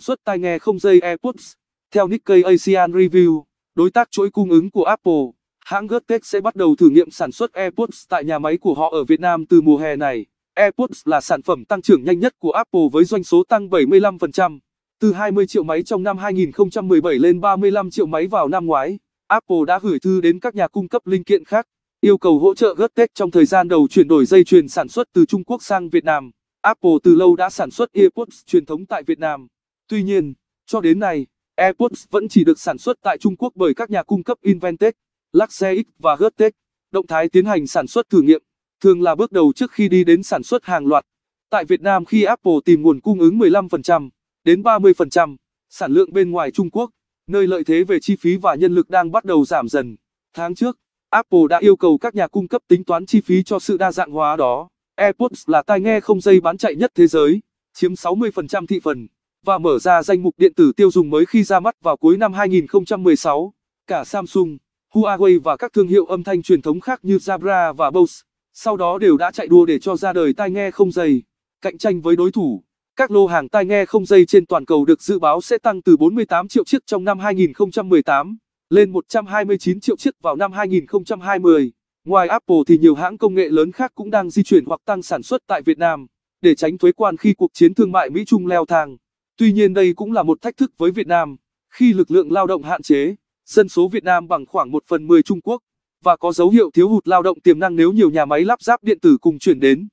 sản xuất tai nghe không dây AirPods. Theo Nikkei Asian Review, đối tác chuỗi cung ứng của Apple, hãng Goodtech sẽ bắt đầu thử nghiệm sản xuất AirPods tại nhà máy của họ ở Việt Nam từ mùa hè này. AirPods là sản phẩm tăng trưởng nhanh nhất của Apple với doanh số tăng 75%, từ 20 triệu máy trong năm 2017 lên 35 triệu máy vào năm ngoái. Apple đã gửi thư đến các nhà cung cấp linh kiện khác, yêu cầu hỗ trợ Goodtech trong thời gian đầu chuyển đổi dây chuyền sản xuất từ Trung Quốc sang Việt Nam. Apple từ lâu đã sản xuất AirPods truyền thống tại Việt Nam. Tuy nhiên, cho đến nay, AirPods vẫn chỉ được sản xuất tại Trung Quốc bởi các nhà cung cấp Inventec, Luxex và Hertech. Động thái tiến hành sản xuất thử nghiệm thường là bước đầu trước khi đi đến sản xuất hàng loạt. Tại Việt Nam khi Apple tìm nguồn cung ứng 15% đến 30% sản lượng bên ngoài Trung Quốc, nơi lợi thế về chi phí và nhân lực đang bắt đầu giảm dần. Tháng trước, Apple đã yêu cầu các nhà cung cấp tính toán chi phí cho sự đa dạng hóa đó. AirPods là tai nghe không dây bán chạy nhất thế giới, chiếm 60% thị phần và mở ra danh mục điện tử tiêu dùng mới khi ra mắt vào cuối năm 2016. Cả Samsung, Huawei và các thương hiệu âm thanh truyền thống khác như Jabra và Bose sau đó đều đã chạy đua để cho ra đời tai nghe không dây. Cạnh tranh với đối thủ, các lô hàng tai nghe không dây trên toàn cầu được dự báo sẽ tăng từ 48 triệu chiếc trong năm 2018 lên 129 triệu chiếc vào năm 2020. Ngoài Apple thì nhiều hãng công nghệ lớn khác cũng đang di chuyển hoặc tăng sản xuất tại Việt Nam để tránh thuế quan khi cuộc chiến thương mại Mỹ Trung leo thang. Tuy nhiên đây cũng là một thách thức với Việt Nam, khi lực lượng lao động hạn chế, dân số Việt Nam bằng khoảng 1 phần 10 Trung Quốc, và có dấu hiệu thiếu hụt lao động tiềm năng nếu nhiều nhà máy lắp ráp điện tử cùng chuyển đến.